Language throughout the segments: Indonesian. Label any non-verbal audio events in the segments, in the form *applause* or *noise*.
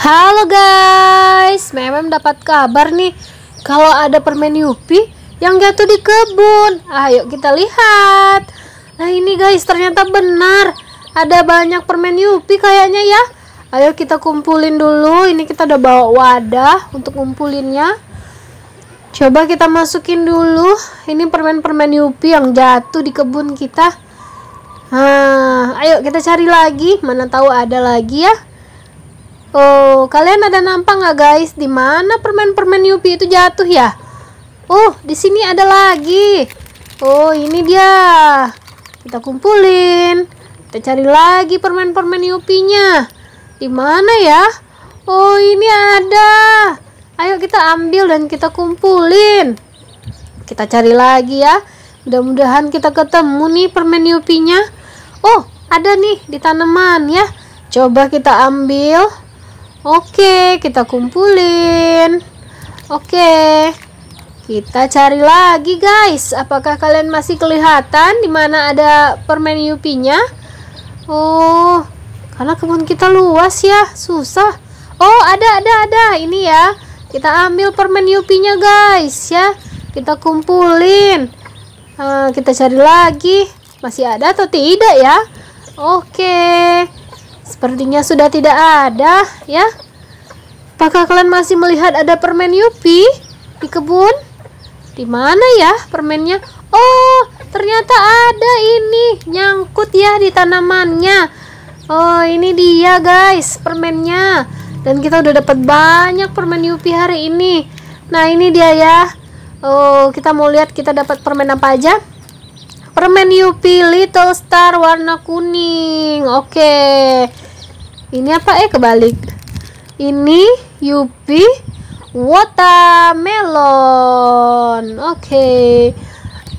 Halo guys, Memem dapat kabar nih kalau ada permen Yupi yang jatuh di kebun. Ayo ah, kita lihat. Nah ini guys ternyata benar ada banyak permen Yupi kayaknya ya. Ayo kita kumpulin dulu. Ini kita udah bawa wadah untuk kumpulinnya. Coba kita masukin dulu. Ini permen-permen Yupi yang jatuh di kebun kita. Nah, ayo kita cari lagi. Mana tahu ada lagi ya. Oh, kalian ada nampak nggak guys? Di mana permen-permen Yupi itu jatuh ya? Oh, di sini ada lagi. Oh, ini dia. Kita kumpulin. Kita cari lagi permen-permen Yupinya. Di mana ya? Oh, ini ada. Ayo kita ambil dan kita kumpulin. Kita cari lagi ya. Mudah-mudahan kita ketemu nih permen Yupinya. Oh, ada nih di tanaman ya. Coba kita ambil. Oke, kita kumpulin. Oke. Kita cari lagi, guys. Apakah kalian masih kelihatan di mana ada permen Yupinya? Oh, karena kebun kita luas ya, susah. Oh, ada ada ada. Ini ya. Kita ambil permen Yupinya, guys, ya. Kita kumpulin. Uh, kita cari lagi. Masih ada atau tidak ya? Oke. Sepertinya sudah tidak ada, ya. Apakah kalian masih melihat ada permen Yupi di kebun? Di mana ya permennya? Oh, ternyata ada ini nyangkut ya di tanamannya. Oh, ini dia guys permennya. Dan kita udah dapat banyak permen Yupi hari ini. Nah, ini dia ya. Oh, kita mau lihat kita dapat permen apa aja permen Yupi Little Star warna kuning oke okay. ini apa eh kebalik ini Yupi watermelon oke okay.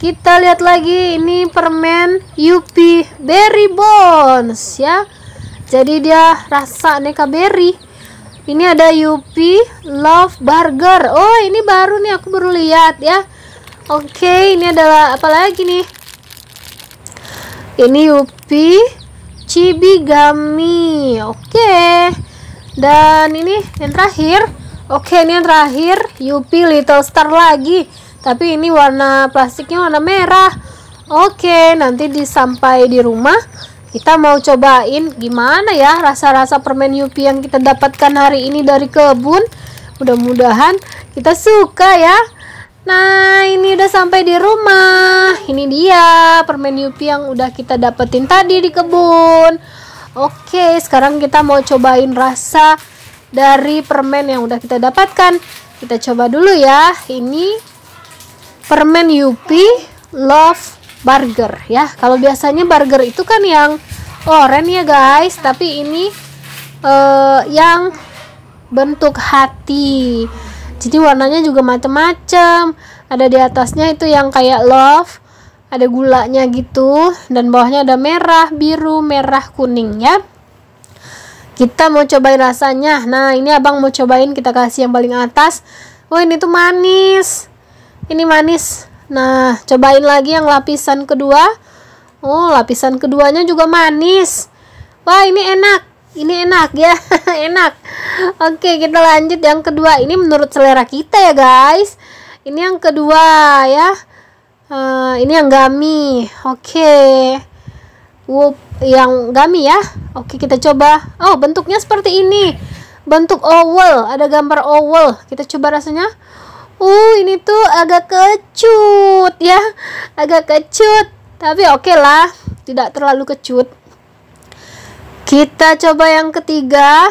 kita lihat lagi ini permen Yupi Berry Bones ya jadi dia rasa neka berry ini ada Yupi Love Burger oh ini baru nih aku baru lihat ya oke okay, ini adalah apa lagi nih ini Yupi Cibi, Cibigami. Oke. Dan ini yang terakhir. Oke, ini yang terakhir Yupi Little Star lagi. Tapi ini warna plastiknya warna merah. Oke, nanti disampai di rumah kita mau cobain gimana ya rasa-rasa permen Yupi yang kita dapatkan hari ini dari kebun. Mudah-mudahan kita suka ya. Nah, ini udah sampai di rumah. Ini dia permen Yupi yang udah kita dapetin tadi di kebun. Oke, sekarang kita mau cobain rasa dari permen yang udah kita dapatkan. Kita coba dulu ya. Ini permen Yupi Love Burger ya. Kalau biasanya burger itu kan yang oren ya guys, tapi ini uh, yang bentuk hati jadi warnanya juga macam-macam ada di atasnya itu yang kayak love ada gulanya gitu dan bawahnya ada merah biru merah kuning ya kita mau cobain rasanya nah ini abang mau cobain kita kasih yang paling atas wah oh, ini tuh manis ini manis nah cobain lagi yang lapisan kedua oh lapisan keduanya juga manis wah ini enak ini enak ya *laughs* enak Oke, kita lanjut yang kedua. Ini menurut selera kita ya, guys. Ini yang kedua ya. Uh, ini yang gami. Oke. Wup, yang gami ya. Oke, kita coba. Oh, bentuknya seperti ini. Bentuk oval, ada gambar oval. Kita coba rasanya. Uh, ini tuh agak kecut ya. Agak kecut. Tapi oke okay lah, tidak terlalu kecut. Kita coba yang ketiga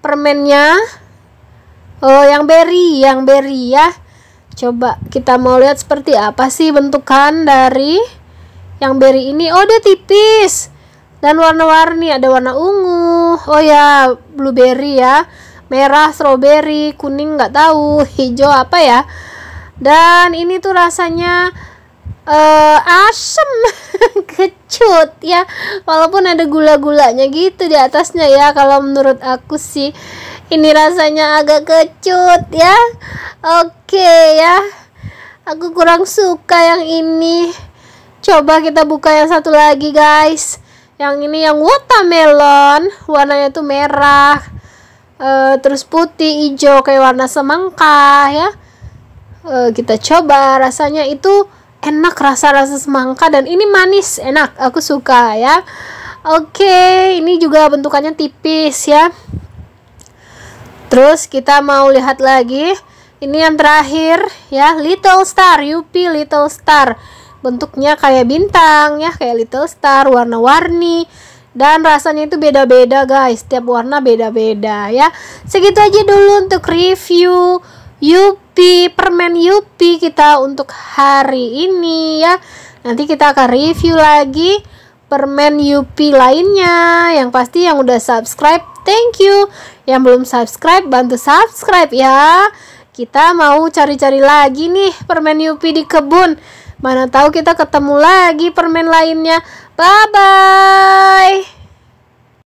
permennya oh yang berry yang berry ya coba kita mau lihat seperti apa sih bentukan dari yang berry ini oh dia tipis dan warna-warni ada warna ungu oh ya blueberry ya merah strawberry kuning nggak tahu hijau apa ya dan ini tuh rasanya uh, asem *laughs* cut ya walaupun ada gula-gulanya gitu di atasnya ya kalau menurut aku sih ini rasanya agak kecut ya oke ya aku kurang suka yang ini coba kita buka yang satu lagi guys yang ini yang watermelon warnanya tuh merah e, terus putih hijau kayak warna semangka ya e, kita coba rasanya itu enak rasa-rasa semangka dan ini manis enak aku suka ya oke ini juga bentukannya tipis ya terus kita mau lihat lagi ini yang terakhir ya little star yupi little star bentuknya kayak bintang ya kayak little star warna-warni dan rasanya itu beda-beda guys setiap warna beda-beda ya segitu aja dulu untuk review Yupi, permen Yupi kita untuk hari ini ya. Nanti kita akan review lagi permen Yupi lainnya. Yang pasti yang udah subscribe, thank you. Yang belum subscribe, bantu subscribe ya. Kita mau cari-cari lagi nih permen Yupi di kebun. Mana tahu kita ketemu lagi permen lainnya. Bye bye.